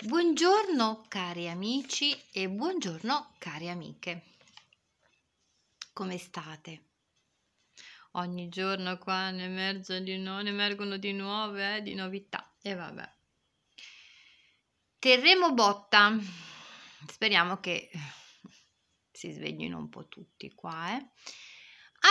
Buongiorno cari amici e buongiorno cari amiche. Come state? Ogni giorno qua ne, emerge di no, ne emergono di nuove, eh, di novità. E vabbè. Terremo botta. Speriamo che si sveglino un po' tutti qua, eh.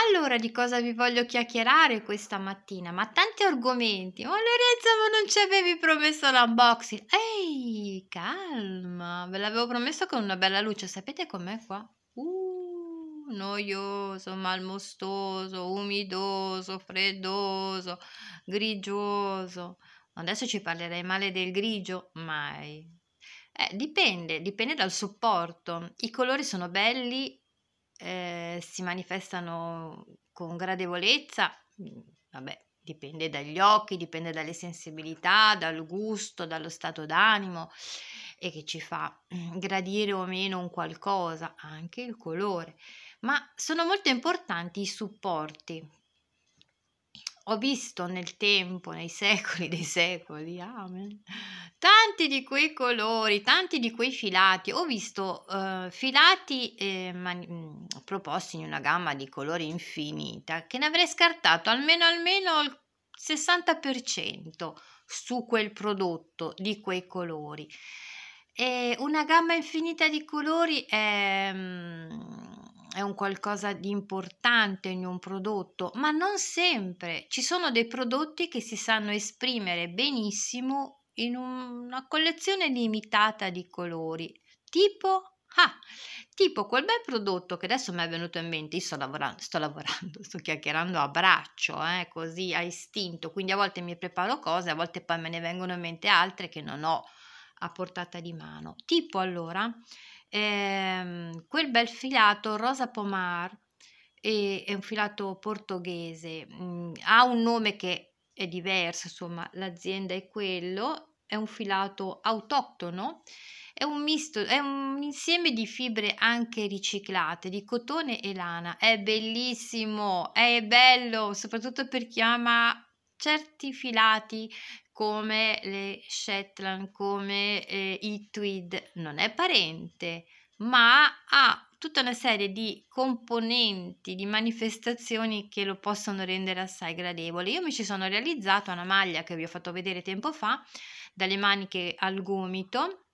Allora, di cosa vi voglio chiacchierare questa mattina? Ma tanti argomenti. Oh Lorenzo, ma non ci avevi promesso l'unboxing? Ehi, calma. Ve l'avevo promesso con una bella luce. Sapete com'è qua? Uh, noioso, malmostoso, umidoso, freddoso, grigioso. Adesso ci parlerei male del grigio? Mai. Eh, dipende, dipende dal supporto. I colori sono belli eh, si manifestano con gradevolezza, mm, vabbè, dipende dagli occhi, dipende dalle sensibilità, dal gusto, dallo stato d'animo e che ci fa mm, gradire o meno un qualcosa, anche il colore. Ma sono molto importanti i supporti ho visto nel tempo, nei secoli dei secoli, amen, tanti di quei colori, tanti di quei filati, ho visto uh, filati eh, mani- proposti in una gamma di colori infinita che ne avrei scartato almeno almeno il 60% su quel prodotto di quei colori. E una gamma infinita di colori è... Mm, è un qualcosa di importante in un prodotto, ma non sempre. Ci sono dei prodotti che si sanno esprimere benissimo in una collezione limitata di colori, tipo Ah, tipo quel bel prodotto che adesso mi è venuto in mente, io sto lavorando, sto, lavorando, sto chiacchierando a braccio, eh, così a istinto, quindi a volte mi preparo cose, a volte poi me ne vengono in mente altre che non ho a portata di mano. Tipo allora ehm, quel bel filato rosa pomar e, è un filato portoghese, mh, mm, ha un nome che è diverso, insomma l'azienda è quello, è un filato autoctono, è un misto, è un insieme di fibre anche riciclate, di cotone e lana, è bellissimo, è bello, soprattutto per chi ama certi filati come le Shetland, come eh, i Tweed, non è parente, ma ha tutta una serie di componenti, di manifestazioni che lo possono rendere assai gradevole. Io mi ci sono realizzato una maglia che vi ho fatto vedere tempo fa, dalle maniche al gomito,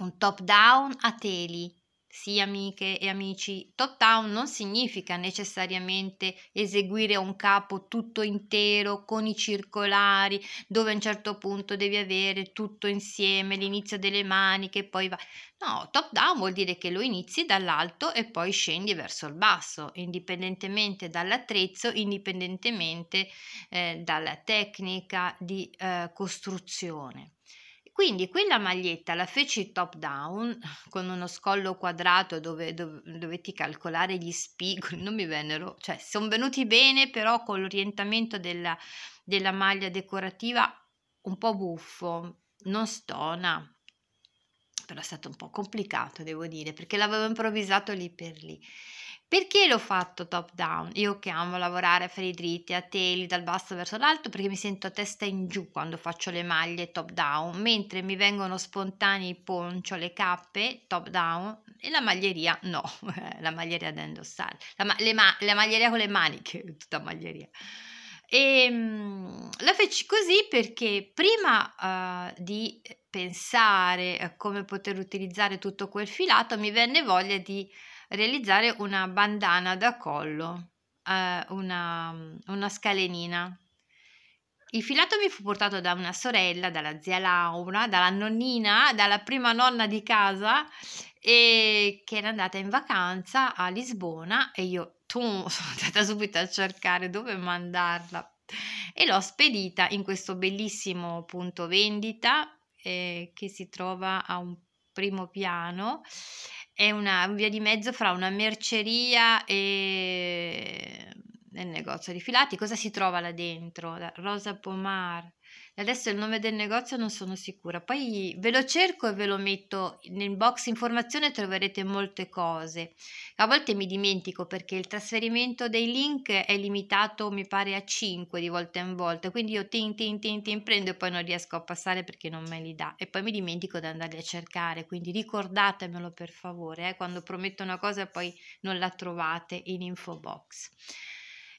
un top down a teli, sì amiche e amici, top down non significa necessariamente eseguire un capo tutto intero con i circolari dove a un certo punto devi avere tutto insieme, l'inizio delle maniche poi va. No, top down vuol dire che lo inizi dall'alto e poi scendi verso il basso, indipendentemente dall'attrezzo, indipendentemente eh, dalla tecnica di eh, costruzione. Quindi quella maglietta la feci top down con uno scollo quadrato dove, dove dovetti calcolare gli spigoli, non mi vennero, cioè sono venuti bene però con l'orientamento della, della maglia decorativa un po' buffo, non stona, però è stato un po' complicato devo dire perché l'avevo improvvisato lì per lì. Perché l'ho fatto top down? Io che amo lavorare a fare dritti, a teli, dal basso verso l'alto, perché mi sento a testa in giù quando faccio le maglie top down, mentre mi vengono spontanei i poncio, le cappe top down e la maglieria no, la maglieria da indossare, la, ma- ma- la maglieria con le maniche, tutta maglieria. E ehm, la feci così perché prima uh, di pensare a eh, come poter utilizzare tutto quel filato mi venne voglia di realizzare una bandana da collo, eh, una, una scalenina. Il filato mi fu portato da una sorella, dalla zia Laura, dalla nonnina, dalla prima nonna di casa e che era andata in vacanza a Lisbona e io tu, sono andata subito a cercare dove mandarla e l'ho spedita in questo bellissimo punto vendita eh, che si trova a un primo piano è una via di mezzo fra una merceria e ehm, nel negozio di filati. Cosa si trova là dentro? Rosa Pomar, adesso il nome del negozio non sono sicura. Poi ve lo cerco e ve lo metto nel box informazione troverete molte cose. A volte mi dimentico perché il trasferimento dei link è limitato, mi pare a 5 di volta in volta, quindi io tin tin tin tin prendo e poi non riesco a passare perché non me li dà e poi mi dimentico di andarli a cercare, quindi ricordatemelo per favore, eh, quando prometto una cosa e poi non la trovate in info box.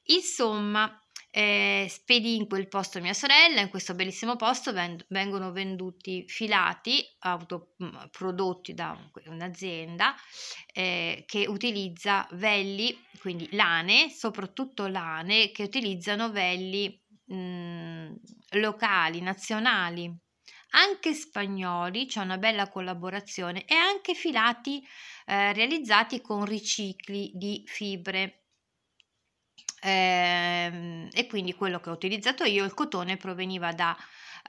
Insomma, eh, spedì in quel posto mia sorella, in questo bellissimo posto vend- vengono venduti filati autoprodotti mm, da un- un'azienda eh, che utilizza velli, quindi lane, soprattutto lane che utilizzano velli mh, mm, locali, nazionali, anche spagnoli, c'è cioè una bella collaborazione e anche filati eh, realizzati con ricicli di fibre Ehm, e quindi quello che ho utilizzato io, il cotone proveniva da,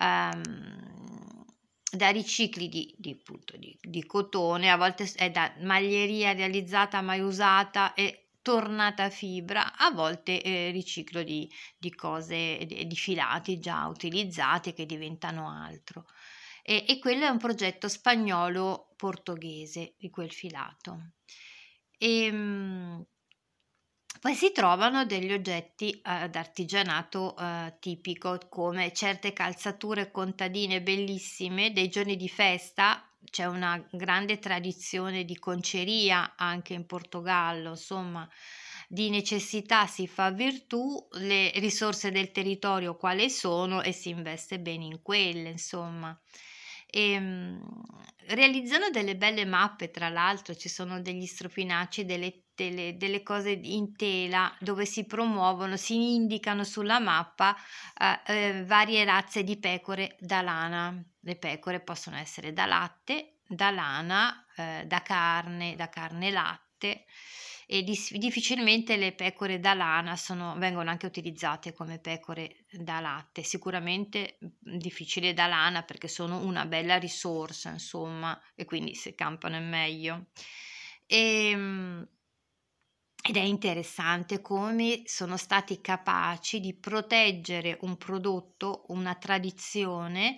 ehm, da ricicli di, di, appunto, di, di cotone, a volte è da maglieria realizzata mai usata e tornata fibra, a volte eh, riciclo di, di cose, di, di, filati già utilizzati che diventano altro. E, e quello è un progetto spagnolo-portoghese di quel filato. E, ehm, poi si trovano degli oggetti eh, d'artigianato eh, tipico come certe calzature contadine bellissime dei giorni di festa, c'è una grande tradizione di conceria anche in Portogallo, insomma di necessità si fa virtù, le risorse del territorio quali sono e si investe bene in quelle, insomma. E, ehm, realizzano delle belle mappe, tra l'altro ci sono degli strofinacci, delle delle, delle, cose in tela dove si promuovono, si indicano sulla mappa eh, eh, varie razze di pecore da lana. Le pecore possono essere da latte, da lana, eh, da carne, da carne latte e difficilmente le pecore da lana sono, vengono anche utilizzate come pecore da latte, sicuramente mm, difficile da lana perché sono una bella risorsa insomma e quindi se campano è meglio. E, ehm, ed è interessante come sono stati capaci di proteggere un prodotto, una tradizione,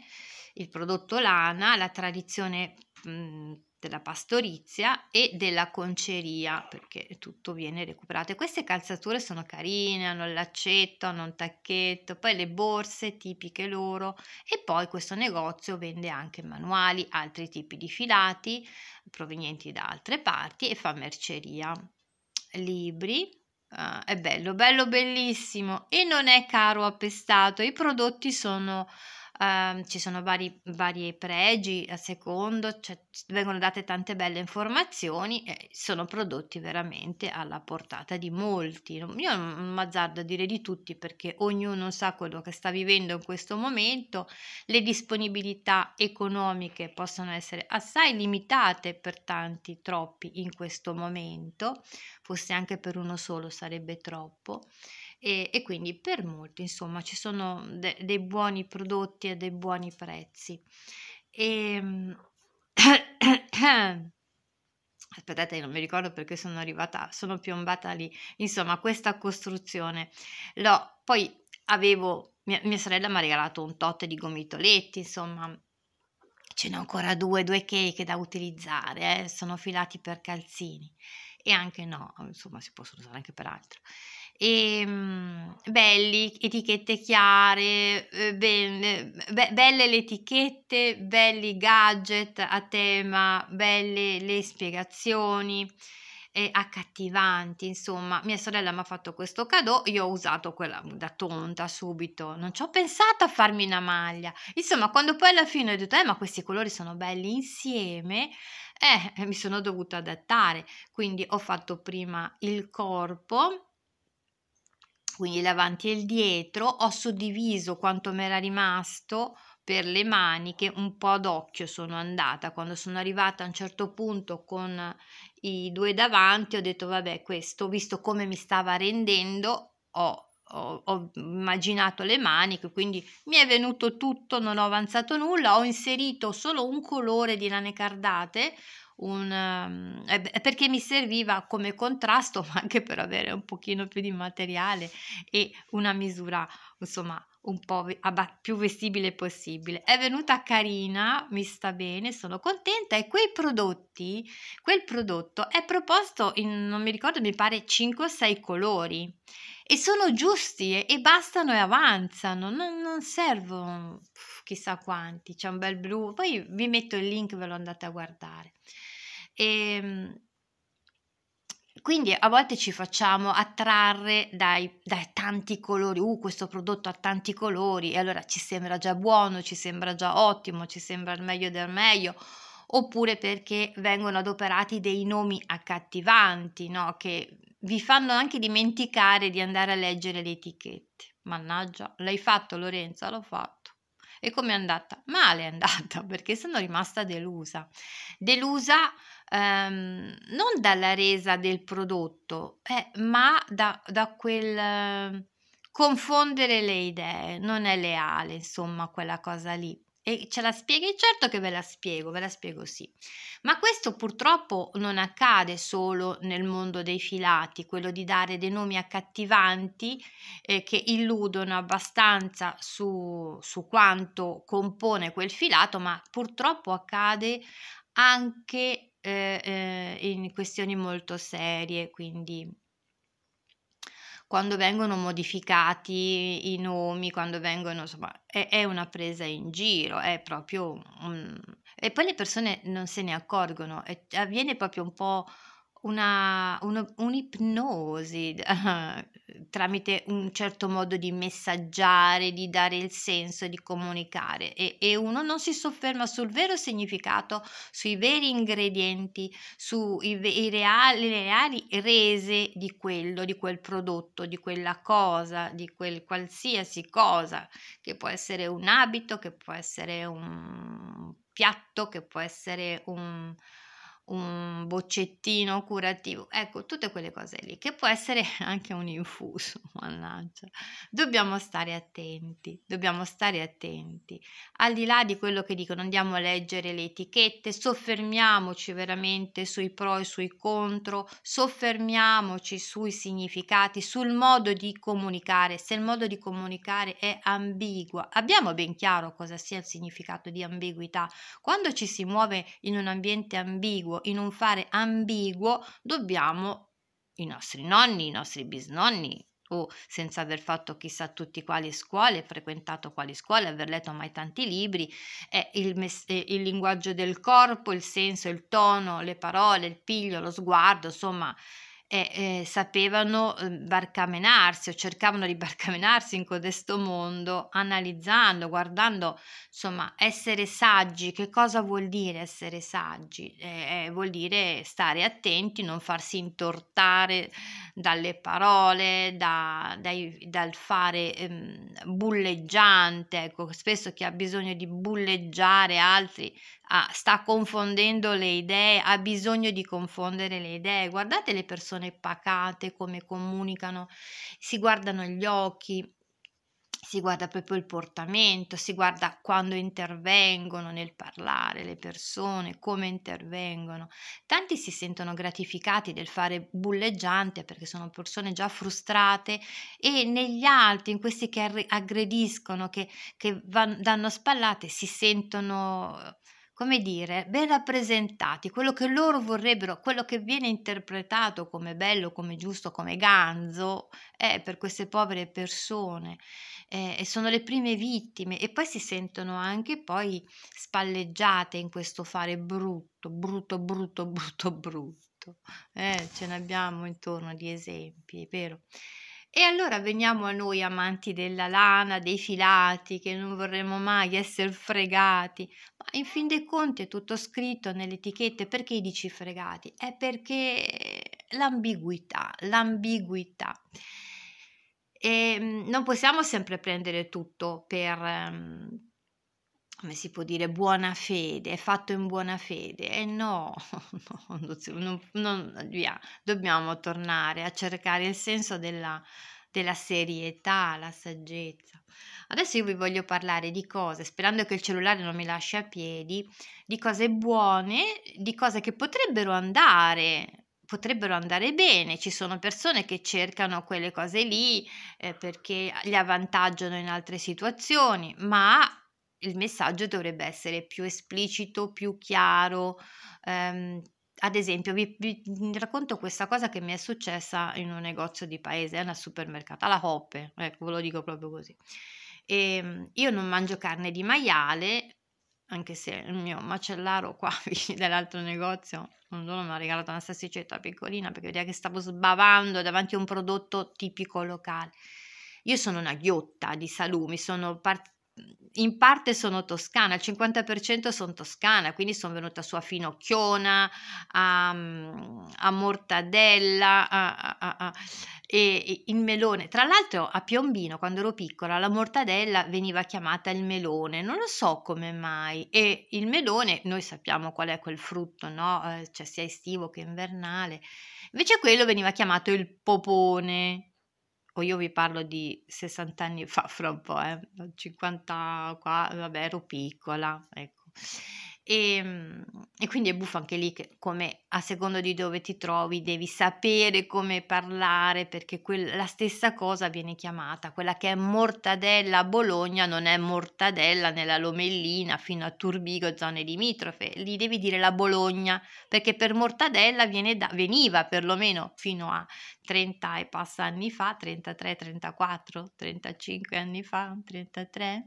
il prodotto lana, la tradizione mhmm, della pastorizia e della conceria, perché tutto viene recuperato. E queste calzature sono carine, hanno il laccetto, hanno un tacchetto, poi le borse tipiche loro e poi questo negozio vende anche manuali, altri tipi di filati provenienti da altre parti e fa merceria libri, uh, è bello, bello bellissimo e non è caro appestato, i prodotti sono ehm, ci sono vari, vari, pregi a secondo, cioè, vengono date tante belle informazioni e sono prodotti veramente alla portata di molti. Io non mazzardo a dire di tutti perché ognuno sa quello che sta vivendo in questo momento, le disponibilità economiche possono essere assai limitate per tanti, troppi in questo momento, forse anche per uno solo sarebbe troppo e, e quindi per molti insomma ci sono de, dei buoni prodotti e dei buoni prezzi. E, ehm, aspettate non mi ricordo perché sono arrivata sono piombata lì insomma questa costruzione l'ho poi avevo mia, mia sorella mi ha regalato un tot di gomitoletti insomma ce n'ho ancora due due cake da utilizzare eh? sono filati per calzini e anche no insomma si possono usare anche per altro e, ehm, belli, etichette chiare, eh, belle, eh, belle le etichette, belli gadget a tema, belle le spiegazioni e eh, accattivanti, insomma, mia sorella mi ha fatto questo cadeau, io ho usato quella da tonta subito, non ci ho pensato a farmi una maglia. Insomma, quando poi alla fine ho detto, eh, ma questi colori sono belli insieme, eh, mi sono dovuta adattare, quindi ho fatto prima il corpo quindi davanti e il dietro, ho suddiviso quanto mi era rimasto per le maniche, un po' ad occhio sono andata, quando sono arrivata a un certo punto con i due davanti ho detto vabbè questo, visto come mi stava rendendo, ho, ho, ho immaginato le maniche, quindi mi è venuto tutto, non ho avanzato nulla, ho inserito solo un colore di lane cardate, un... Eh, perché mi serviva come contrasto, ma anche per avere un pochino più di materiale e una misura, insomma, un po' più vestibile possibile. È venuta carina, mi sta bene, sono contenta e quei prodotti, quel prodotto è proposto in, non mi ricordo, mi pare 5 o 6 colori e sono giusti e, e bastano e avanzano, non, non servono chissà quanti, c'è un bel blu, poi vi metto il link, ve lo andate a guardare. E, ehm, quindi a volte ci facciamo attrarre dai, dai, tanti colori, uh questo prodotto ha tanti colori e allora ci sembra già buono, ci sembra già ottimo, ci sembra il meglio del meglio, oppure perché vengono adoperati dei nomi accattivanti, no? che vi fanno anche dimenticare di andare a leggere le etichette. Mannaggia, l'hai fatto Lorenza, l'ho fatto. E com'è andata? Male è andata perché sono rimasta delusa. Delusa ehm, non dalla resa del prodotto, eh, ma da, da quel... Eh, confondere le idee, non è leale, insomma, quella cosa lì. E ce la spieghi? Certo che ve la spiego, ve la spiego sì. Ma questo purtroppo non accade solo nel mondo dei filati, quello di dare dei nomi accattivanti eh, che illudono abbastanza su, su quanto compone quel filato, ma purtroppo accade anche eh, eh in questioni molto serie, quindi quando vengono modificati i nomi, quando vengono, insomma, è, è una presa in giro, è proprio... Un... E poi le persone non se ne accorgono, è, cioè, avviene proprio un po' una, uno, un'ipnosi tramite un certo modo di messaggiare, di dare il senso, di comunicare e, e, uno non si sofferma sul vero significato, sui veri ingredienti, sui reali, reali rese di quello, di quel prodotto, di quella cosa, di quel qualsiasi cosa, che può essere un abito, che può essere un piatto, che può essere un un boccettino curativo, ecco tutte quelle cose lì, che può essere anche un infuso, mannaggia. Dobbiamo stare attenti, dobbiamo stare attenti. Al di là di quello che dicono, andiamo a leggere le etichette, soffermiamoci veramente sui pro e sui contro, soffermiamoci sui significati, sul modo di comunicare, se il modo di comunicare è ambiguo. Abbiamo ben chiaro cosa sia il significato di ambiguità. Quando ci si muove in un ambiente ambiguo, ambiguo, in un fare ambiguo dobbiamo i nostri nonni, i nostri bisnonni, o senza aver fatto chissà tutti quali scuole, frequentato quali scuole, aver letto mai tanti libri, è il, mes- il, linguaggio del corpo, il senso, il tono, le parole, il piglio, lo sguardo, insomma e eh, sapevano ehm, barcamenarsi o cercavano di barcamenarsi in codesto mondo analizzando, guardando, insomma, essere saggi, che cosa vuol dire essere saggi? Eh, eh, vuol dire stare attenti, non farsi intortare dalle parole, da, dai, dal fare ehm, bulleggiante, ecco, spesso chi ha bisogno di bulleggiare altri ah, sta confondendo le idee, ha bisogno di confondere le idee, guardate le persone persone pacate, come comunicano, si guardano gli occhi, si guarda proprio il portamento, si guarda quando intervengono nel parlare le persone, come intervengono. Tanti si sentono gratificati del fare bulleggiante perché sono persone già frustrate e negli altri, in questi che aggrediscono, che, che van, danno spallate, si sentono come dire, ben rappresentati, quello che loro vorrebbero, quello che viene interpretato come bello, come giusto, come ganzo, eh, per queste povere persone eh, e sono le prime vittime e poi si sentono anche poi spalleggiate in questo fare brutto, brutto, brutto, brutto, brutto. Eh, ce ne abbiamo intorno di esempi, è vero? E allora veniamo a noi amanti della lana, dei filati, che non vorremmo mai essere fregati. Ma in fin dei conti è tutto scritto nelle etichette. Perché dici fregati? È perché l'ambiguità, l'ambiguità. E ehm, non possiamo sempre prendere tutto per ehm, come si può dire, buona fede, è fatto in buona fede. E no, no non, non, via, dobbiamo tornare a cercare il senso della, della serietà, la saggezza. Adesso io vi voglio parlare di cose, sperando che il cellulare non mi lasci a piedi, di cose buone, di cose che potrebbero andare potrebbero andare bene, ci sono persone che cercano quelle cose lì eh, perché li avvantaggiano in altre situazioni, ma il messaggio dovrebbe essere più esplicito, più chiaro. Um, ad esempio, vi, vi, racconto questa cosa che mi è successa in un negozio di paese, una supermercata, alla Hoppe, ecco, ve lo dico proprio così. E, ehm, io non mangio carne di maiale, anche se il mio macellaro qua dell'altro negozio un giorno mi ha regalato una salsicetta piccolina perché vedeva che stavo sbavando davanti a un prodotto tipico locale. Io sono una ghiotta di salumi, sono partita in parte sono toscana, il 50% sono toscana, quindi sono venuta su a Finocchiona, a, mm, a Mortadella, a, a, e, il melone. Tra l'altro a Piombino, quando ero piccola, la mortadella veniva chiamata il melone, non lo so come mai. E il melone, noi sappiamo qual è quel frutto, no? Eh, cioè sia estivo che invernale. Invece quello veniva chiamato il popone o io vi parlo di 60 anni fa fra un po', eh, 50 qua, vabbè ero piccola, ecco. E, ehm, e, quindi è buffo anche lì che come a secondo di dove ti trovi devi sapere come parlare perché quella, la stessa cosa viene chiamata, quella che è mortadella a Bologna non è mortadella nella Lomellina fino a Turbigo, zone limitrofe, lì devi dire la Bologna perché per mortadella viene da, veniva perlomeno fino a 30 e passa anni fa, 33, 34, 35 anni fa, 33,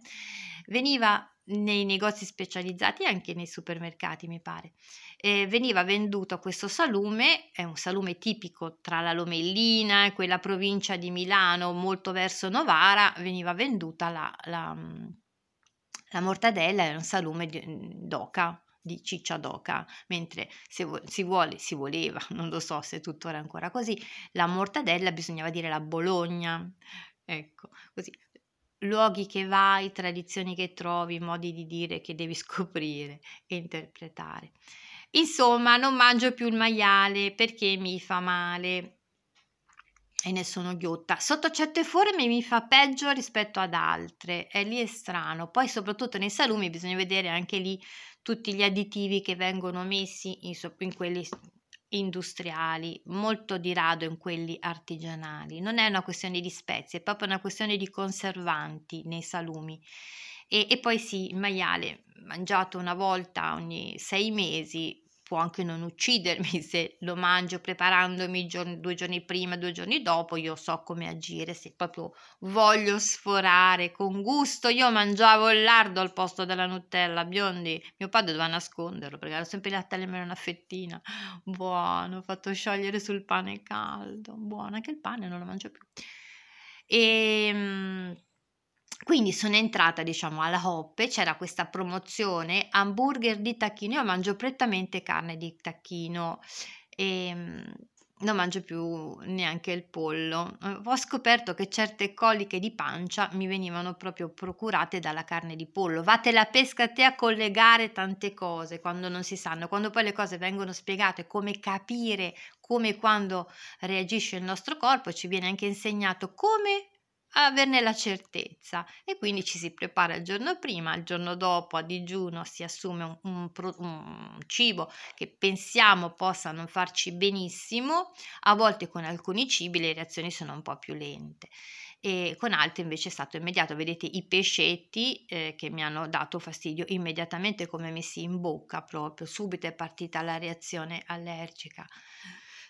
veniva nei negozi specializzati e anche nei supermercati, mi pare. Eh, veniva venduto questo salume, è un salume tipico tra la Lomellina e quella provincia di Milano, molto verso Novara, veniva venduta la, la, mm, la mortadella, è un salume mm, d'oca, di ciccia d'oca, mentre se si vuole, si voleva, non lo so se tuttora è ancora così, la mortadella bisognava dire la Bologna. Ecco, così luoghi che vai, tradizioni che trovi, modi di dire che devi scoprire e interpretare. Insomma, non mangio più il maiale perché mi fa male e ne sono ghiotta. Sotto certe forme mi fa peggio rispetto ad altre, e lì è strano. Poi soprattutto nei salumi bisogna vedere anche lì tutti gli additivi che vengono messi in, in quelli industriali, molto di rado in quelli artigianali. Non è una questione di spezie, è proprio una questione di conservanti nei salumi. E, e poi sì, il maiale mangiato una volta ogni sei mesi può anche non uccidermi se lo mangio preparandomi giorni, due giorni prima, due giorni dopo, io so come agire, se proprio voglio sforare con gusto, io mangiavo il lardo al posto della Nutella, biondi, mio padre doveva nasconderlo perché era sempre la almeno una fettina, buono, fatto sciogliere sul pane caldo, buono, anche il pane non lo mangio più. E ehm, quindi sono entrata, diciamo, alla Hoppe, c'era questa promozione hamburger di tacchino, io mangio prettamente carne di tacchino e ehm, non mangio più neanche il pollo. Ho scoperto che certe coliche di pancia mi venivano proprio procurate dalla carne di pollo. Vate la pesca a te a collegare tante cose quando non si sanno, quando poi le cose vengono spiegate, come capire come e quando reagisce il nostro corpo, ci viene anche insegnato come averne la certezza e quindi ci si prepara il giorno prima, il giorno dopo a digiuno si assume un, un, un, cibo che pensiamo possa non farci benissimo, a volte con alcuni cibi le reazioni sono un po' più lente e con altri invece è stato immediato, vedete i pescetti eh, che mi hanno dato fastidio immediatamente come messi in bocca proprio, subito è partita la reazione allergica.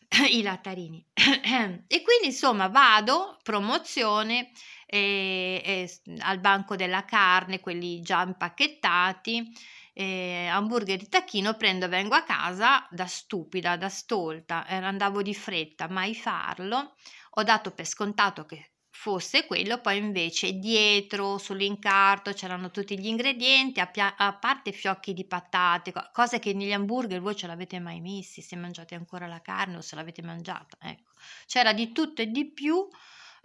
i lattarini. e quindi insomma vado, promozione eh, eh, al banco della carne, quelli già impacchettati, eh, hamburger di tacchino, prendo e vengo a casa da stupida, da stolta, eh, andavo di fretta, mai farlo. Ho dato per scontato che fosse quello, poi invece dietro sull'incarto c'erano tutti gli ingredienti, a, a, parte fiocchi di patate, cose che negli hamburger voi ce l'avete mai messi, se mangiate ancora la carne o se l'avete mangiata, ecco. C'era di tutto e di più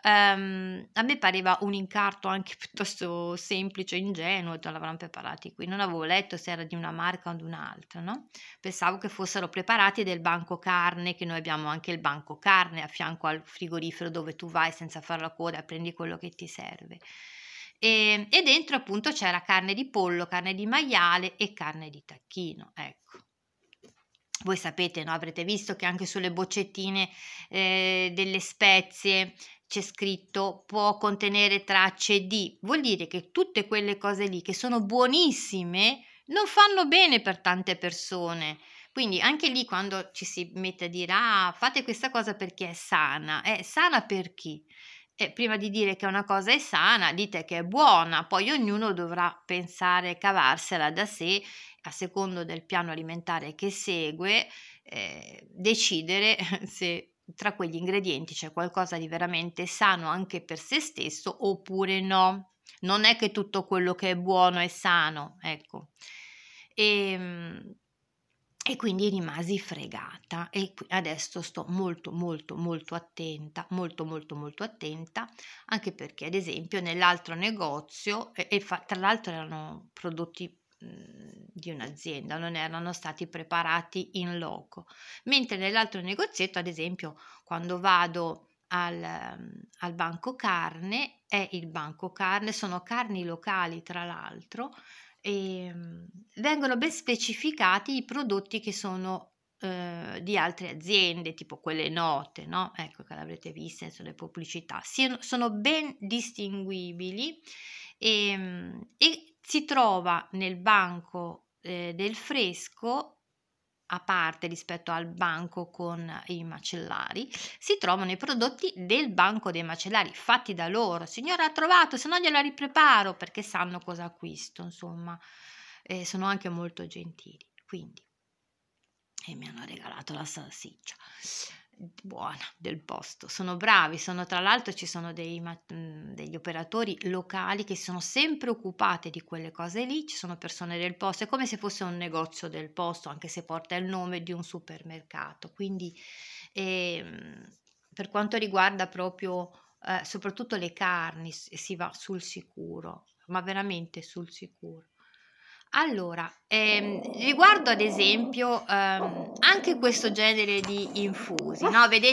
um, a me pareva un incarto anche piuttosto semplice, ingenuo, te l'avranno preparati qui, non avevo letto se era di una marca o di un'altra, no? Pensavo che fossero preparati del banco carne, che noi abbiamo anche il banco carne a fianco al frigorifero dove tu vai senza fare la coda, prendi quello che ti serve. E, ehm, e dentro appunto c'era carne di pollo, carne di maiale e carne di tacchino, ecco voi sapete, no? avrete visto che anche sulle boccettine eh, delle spezie c'è scritto può contenere tracce di, vuol dire che tutte quelle cose lì che sono buonissime non fanno bene per tante persone. Quindi anche lì quando ci si mette a dire ah, fate questa cosa perché è sana, è eh, sana per chi? E eh, prima di dire che una cosa è sana, dite che è buona, poi ognuno dovrà pensare cavarsela da sé a secondo del piano alimentare che segue, eh, decidere se tra quegli ingredienti c'è qualcosa di veramente sano anche per se stesso oppure no. Non è che tutto quello che è buono è sano, ecco. E, ehm, e quindi rimasi fregata e adesso sto molto molto molto attenta, molto molto molto attenta, anche perché ad esempio nell'altro negozio, e, e fa, tra l'altro erano prodotti mhmm, di un'azienda, non erano stati preparati in loco. Mentre nell'altro negozietto, ad esempio, quando vado al, al, banco carne, è il banco carne, sono carni locali tra l'altro, e ehm, vengono ben specificati i prodotti che sono eh, di altre aziende, tipo quelle note, no? Ecco che l'avrete vista sulle pubblicità, Siano, sono ben distinguibili e, ehm, e si trova nel banco eh, del fresco a parte rispetto al banco con i macellari, si trovano i prodotti del banco dei macellari fatti da loro. Signora ha trovato, se no gliela ripreparo perché sanno cosa acquisto, insomma, eh, sono anche molto gentili. Quindi e mi hanno regalato la salsiccia buona del posto, sono bravi, sono tra l'altro ci sono dei, mm, degli operatori locali che sono sempre occupati di quelle cose lì, ci sono persone del posto, è come se fosse un negozio del posto, anche se porta il nome di un supermercato, quindi eh, per quanto riguarda proprio eh, soprattutto le carni si va sul sicuro, ma veramente sul sicuro. Allora, ehm, riguardo ad esempio ehm, anche questo genere di infusi, no? vedete